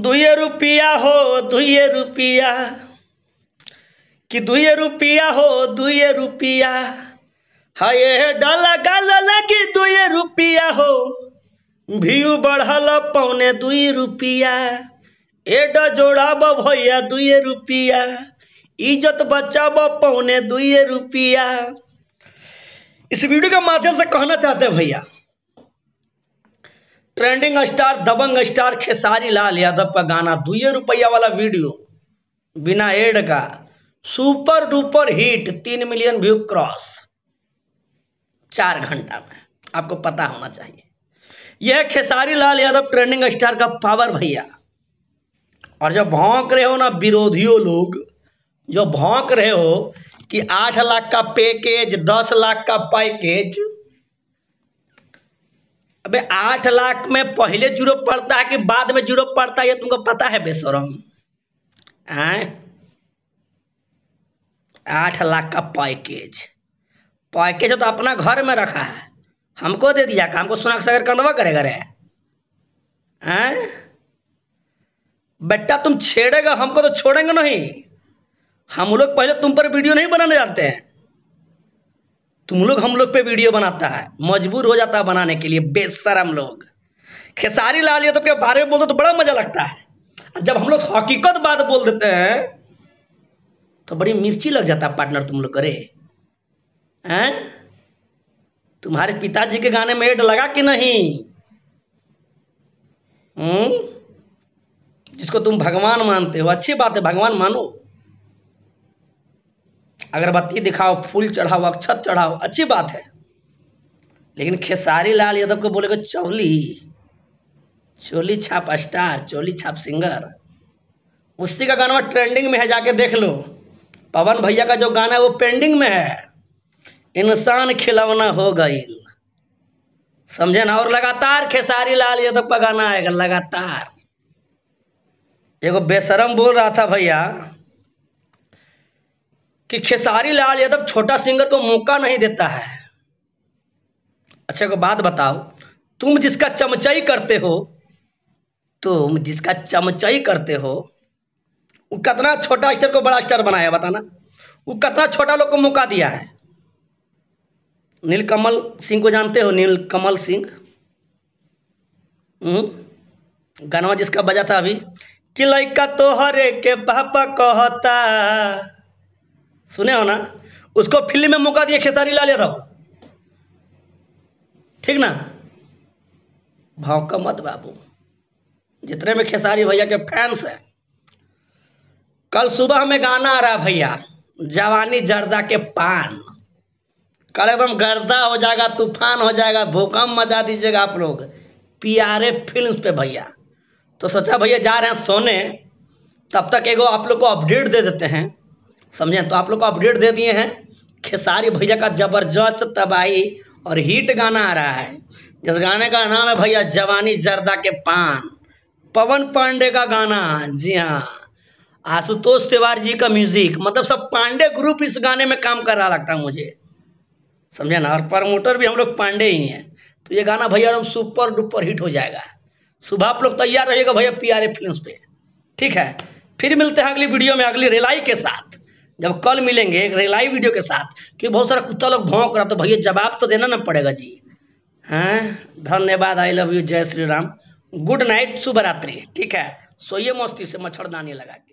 दुए रुपया हो दुए रुपया कि दुए रुपया हो दुए रुपया हाय डाला गाल लगी दुए रुपया हो भी बढ़ल पौने दुई रुपया एड जोड़ाब भैया दुए रुपया इज्जत बचाब पौने दुए रुपया इस वीडियो के माध्यम से कहना चाहते हैं भैया ट्रेंडिंग स्टार दबंग स्टार खेसारी लाल यादव का गाना दुए रुपया वाला वीडियो बिना एड का सुपर डुपर हिट तीन मिलियन व्यू क्रॉस चार घंटा में आपको पता होना चाहिए यह खेसारी लाल यादव ट्रेंडिंग स्टार का पावर भैया और जब भौंक रहे हो ना विरोधियों लोग जो भौंक रहे हो कि आठ लाख का पैकेज दस लाख का पैकेज अबे आठ लाख में पहले जीरो पड़ता है कि बाद में जीरो पड़ता है ये तुमको पता है बेसोरम आठ लाख का पैकेज पैकेज तो अपना घर में रखा है हमको दे दिया हमको सोना सागर कंधवा करेगा रे बेटा तुम छेड़ेगा हमको तो छोड़ेंगे नहीं हम लोग पहले तुम पर वीडियो नहीं बनाने जानते हैं तुम लोग हम लोग पे वीडियो बनाता है मजबूर हो जाता है बनाने के लिए बेसरम लोग खेसारी लाल यादव के बारे में बोल दो तो बड़ा मजा लगता है जब हम लोग हकीकत बात बोल देते हैं तो बड़ी मिर्ची लग जाता है पार्टनर तुम लोग करे हैं तुम्हारे पिताजी के गाने में एड लगा कि नहीं हुँ? हम्म? जिसको तुम भगवान मानते हो अच्छी बात है भगवान मानो अगरबत्ती दिखाओ फूल चढ़ाओ अक्षत चढ़ाओ अच्छी बात है लेकिन खेसारी लाल यादव को बोलेगा चौली चोली छाप स्टार चोली छाप सिंगर उसी का गाना ट्रेंडिंग में है जाके देख लो पवन भैया का जो गाना है वो पेंडिंग में है इंसान खिलौना हो गई समझे ना और लगातार खेसारी लाल यादव का गाना आएगा लगातार एगो बेशरम बोल रहा था भैया कि खेसारी लाल यादव छोटा सिंगर को मौका नहीं देता है अच्छा को बात बताओ तुम जिसका चमचाई करते हो तुम जिसका चमचाई करते हो वो कितना छोटा स्टार को बड़ा स्टार बनाया बताना वो कितना छोटा लोग को मौका दिया है नीलकमल सिंह को जानते हो नीलकमल सिंह हम्म, गाना जिसका बजा था अभी कि लड़का तोहरे के पापा कहता सुने हो ना उसको फिल्म में मौका दिया खेसारी लाल यादव ठीक ना भाव मत बाबू जितने में खेसारी भैया के फैंस हैं कल सुबह में गाना आ रहा भैया जवानी जर्दा के पान कल एकदम गर्दा हो जाएगा तूफान हो जाएगा भूकंप मचा दीजिएगा आप लोग प्यारे फिल्म पे भैया तो सोचा भैया जा रहे हैं सोने तब तक एगो आप लोग को अपडेट दे देते हैं समझे तो आप लोग को अपडेट दे दिए हैं खेसारी भैया का जबरदस्त तबाही और हिट गाना आ रहा है जिस गाने का नाम है भैया जवानी जर्दा के पान पवन पांडे का गाना जी हाँ आशुतोष तिवारी जी का म्यूजिक मतलब सब पांडे ग्रुप इस गाने में काम कर रहा लगता है मुझे समझे ना और प्रमोटर भी हम लोग पांडे ही हैं तो ये गाना भैया एकदम सुपर डुपर हिट हो जाएगा सुबह आप लोग तैयार रहिएगा भैया पी आर ए फिल्म पे ठीक है फिर मिलते हैं अगली वीडियो में अगली रिलाई के साथ जब कल मिलेंगे लाइव वीडियो के साथ क्योंकि बहुत सारा कुत्ता लोग भौंक रहा तो भैया जवाब तो देना ना पड़ेगा जी हैं हाँ, धन्यवाद आई लव यू जय श्री राम गुड नाइट शुभ रात्रि ठीक है सोइए मस्ती से मच्छरदानी लगा के